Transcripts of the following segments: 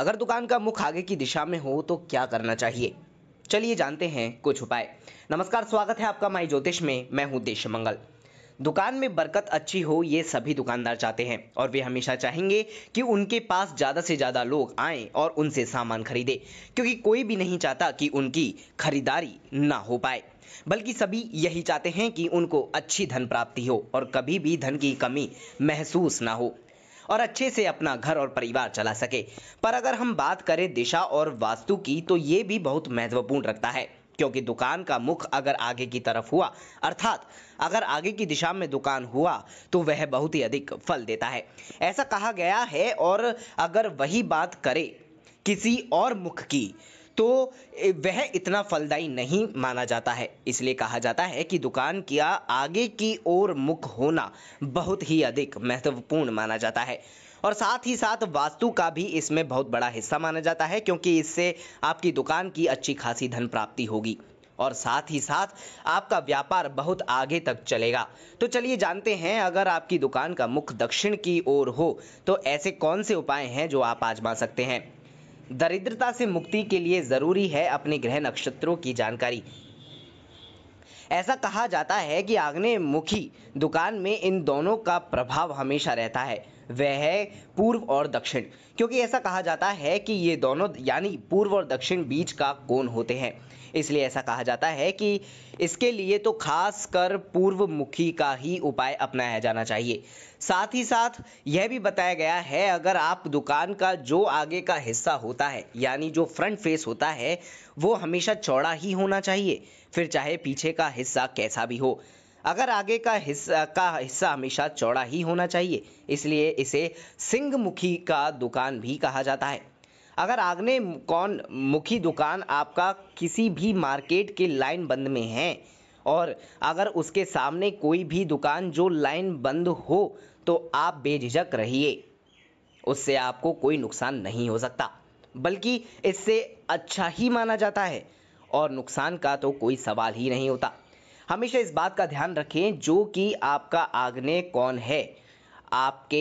अगर दुकान का मुख आगे की दिशा में हो तो क्या करना चाहिए चलिए जानते हैं कुछ उपाय नमस्कार स्वागत है आपका माई ज्योतिष में मैं हूँ देश मंगल दुकान में बरकत अच्छी हो ये सभी दुकानदार चाहते हैं और वे हमेशा चाहेंगे कि उनके पास ज़्यादा से ज़्यादा लोग आए और उनसे सामान खरीदे क्योंकि कोई भी नहीं चाहता कि उनकी खरीदारी ना हो पाए बल्कि सभी यही चाहते हैं कि उनको अच्छी धन प्राप्ति हो और कभी भी धन की कमी महसूस ना हो और अच्छे से अपना घर और परिवार चला सके पर अगर हम बात करें दिशा और वास्तु की तो ये भी बहुत महत्वपूर्ण रखता है क्योंकि दुकान का मुख अगर आगे की तरफ हुआ अर्थात अगर आगे की दिशा में दुकान हुआ तो वह बहुत ही अधिक फल देता है ऐसा कहा गया है और अगर वही बात करें किसी और मुख की तो वह इतना फलदायी नहीं माना जाता है इसलिए कहा जाता है कि दुकान किया आगे की ओर मुख होना बहुत ही अधिक महत्वपूर्ण माना जाता है और साथ ही साथ वास्तु का भी इसमें बहुत बड़ा हिस्सा माना जाता है क्योंकि इससे आपकी दुकान की अच्छी खासी धन प्राप्ति होगी और साथ ही साथ आपका व्यापार बहुत आगे तक चलेगा तो चलिए जानते हैं अगर आपकी दुकान का मुख दक्षिण की ओर हो तो ऐसे कौन से उपाय हैं जो आप आजमा सकते हैं दरिद्रता से मुक्ति के लिए जरूरी है अपने ग्रह नक्षत्रों की जानकारी ऐसा कहा जाता है कि आग्नेय मुखी दुकान में इन दोनों का प्रभाव हमेशा रहता है वह है पूर्व और दक्षिण क्योंकि ऐसा कहा जाता है कि ये दोनों यानी पूर्व और दक्षिण बीच का कोण होते हैं इसलिए ऐसा कहा जाता है कि इसके लिए तो खास कर पूर्व मुखी का ही उपाय अपनाया जाना चाहिए साथ ही साथ यह भी बताया गया है अगर आप दुकान का जो आगे का हिस्सा होता है यानी जो फ्रंट फेस होता है वो हमेशा चौड़ा ही होना चाहिए फिर चाहे पीछे का हिस्सा कैसा भी हो अगर आगे का हिस्सा का हिस्सा हमेशा चौड़ा ही होना चाहिए इसलिए इसे सिंहमुखी का दुकान भी कहा जाता है अगर आगने कौन मुखी दुकान आपका किसी भी मार्केट के लाइन बंद में है और अगर उसके सामने कोई भी दुकान जो लाइन बंद हो तो आप बेझिझक रहिए उससे आपको कोई नुकसान नहीं हो सकता बल्कि इससे अच्छा ही माना जाता है और नुकसान का तो कोई सवाल ही नहीं होता हमेशा इस बात का ध्यान रखें जो कि आपका आग्नेय कौन है आपके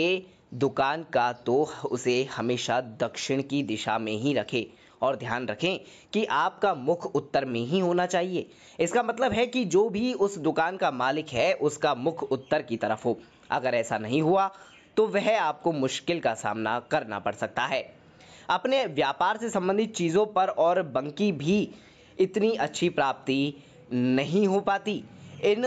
दुकान का तो उसे हमेशा दक्षिण की दिशा में ही रखें और ध्यान रखें कि आपका मुख उत्तर में ही होना चाहिए इसका मतलब है कि जो भी उस दुकान का मालिक है उसका मुख उत्तर की तरफ हो अगर ऐसा नहीं हुआ तो वह आपको मुश्किल का सामना करना पड़ सकता है अपने व्यापार से संबंधित चीज़ों पर और बंकी भी इतनी अच्छी प्राप्ति नहीं हो पाती इन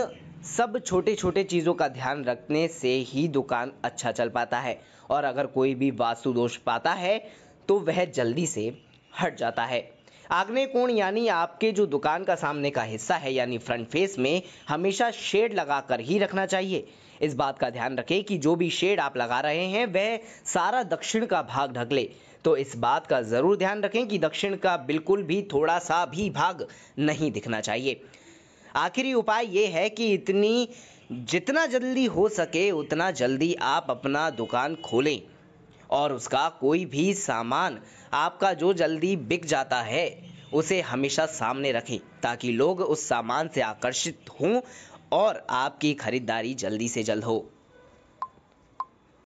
सब छोटे छोटे चीज़ों का ध्यान रखने से ही दुकान अच्छा चल पाता है और अगर कोई भी वास्तु दोष पाता है तो वह जल्दी से हट जाता है आग्नेय कोण यानी आपके जो दुकान का सामने का हिस्सा है यानी फ्रंट फेस में हमेशा शेड लगाकर ही रखना चाहिए इस बात का ध्यान रखें कि जो भी शेड आप लगा रहे हैं वह सारा दक्षिण का भाग ढक ले तो इस बात का ज़रूर ध्यान रखें कि दक्षिण का बिल्कुल भी थोड़ा सा भी भाग नहीं दिखना चाहिए आखिरी उपाय ये है कि इतनी जितना जल्दी हो सके उतना जल्दी आप अपना दुकान खोलें और उसका कोई भी सामान आपका जो जल्दी बिक जाता है उसे हमेशा सामने रखें ताकि लोग उस सामान से आकर्षित हों और आपकी खरीदारी जल्दी से जल्द हो